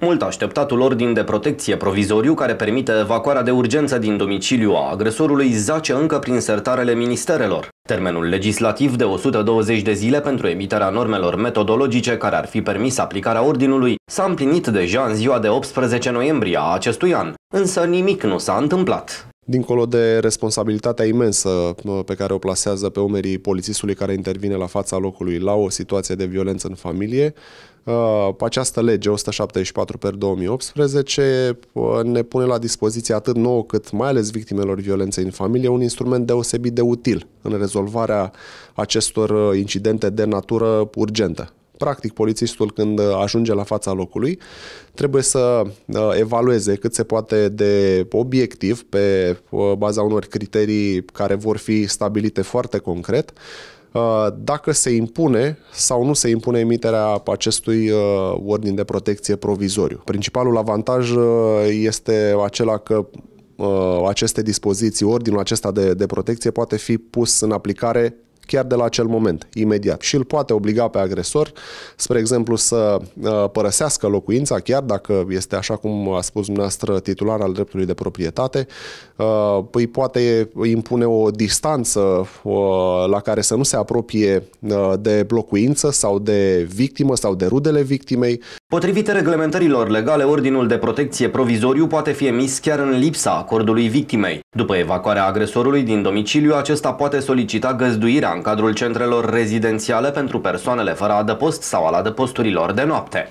Mult așteptatul ordin de protecție provizoriu care permite evacuarea de urgență din domiciliu a agresorului zace încă prin sertarele ministerelor. Termenul legislativ de 120 de zile pentru emiterea normelor metodologice care ar fi permis aplicarea ordinului s-a împlinit deja în ziua de 18 noiembrie a acestui an, însă nimic nu s-a întâmplat dincolo de responsabilitatea imensă pe care o plasează pe umerii polițistului care intervine la fața locului la o situație de violență în familie, uh, această lege 174 per 2018 uh, ne pune la dispoziție atât nouă cât mai ales victimelor violenței în familie un instrument deosebit de util în rezolvarea acestor uh, incidente de natură urgentă. Practic, polițistul când uh, ajunge la fața locului trebuie să uh, evalueze cât se poate de obiectiv pe uh, baza unor criterii care vor fi stabilite foarte concret dacă se impune sau nu se impune emiterea acestui ordin de protecție provizoriu. Principalul avantaj este acela că aceste dispoziții, ordinul acesta de, de protecție poate fi pus în aplicare chiar de la acel moment, imediat. Și îl poate obliga pe agresor, spre exemplu, să uh, părăsească locuința, chiar dacă este, așa cum a spus dumneavoastră, titular al dreptului de proprietate, uh, îi poate impune o distanță uh, la care să nu se apropie de locuință sau de victimă sau de rudele victimei, Potrivit reglementărilor legale, ordinul de protecție provizoriu poate fi emis chiar în lipsa acordului victimei. După evacuarea agresorului din domiciliu, acesta poate solicita găzduirea în cadrul centrelor rezidențiale pentru persoanele fără adăpost sau al adăposturilor de noapte.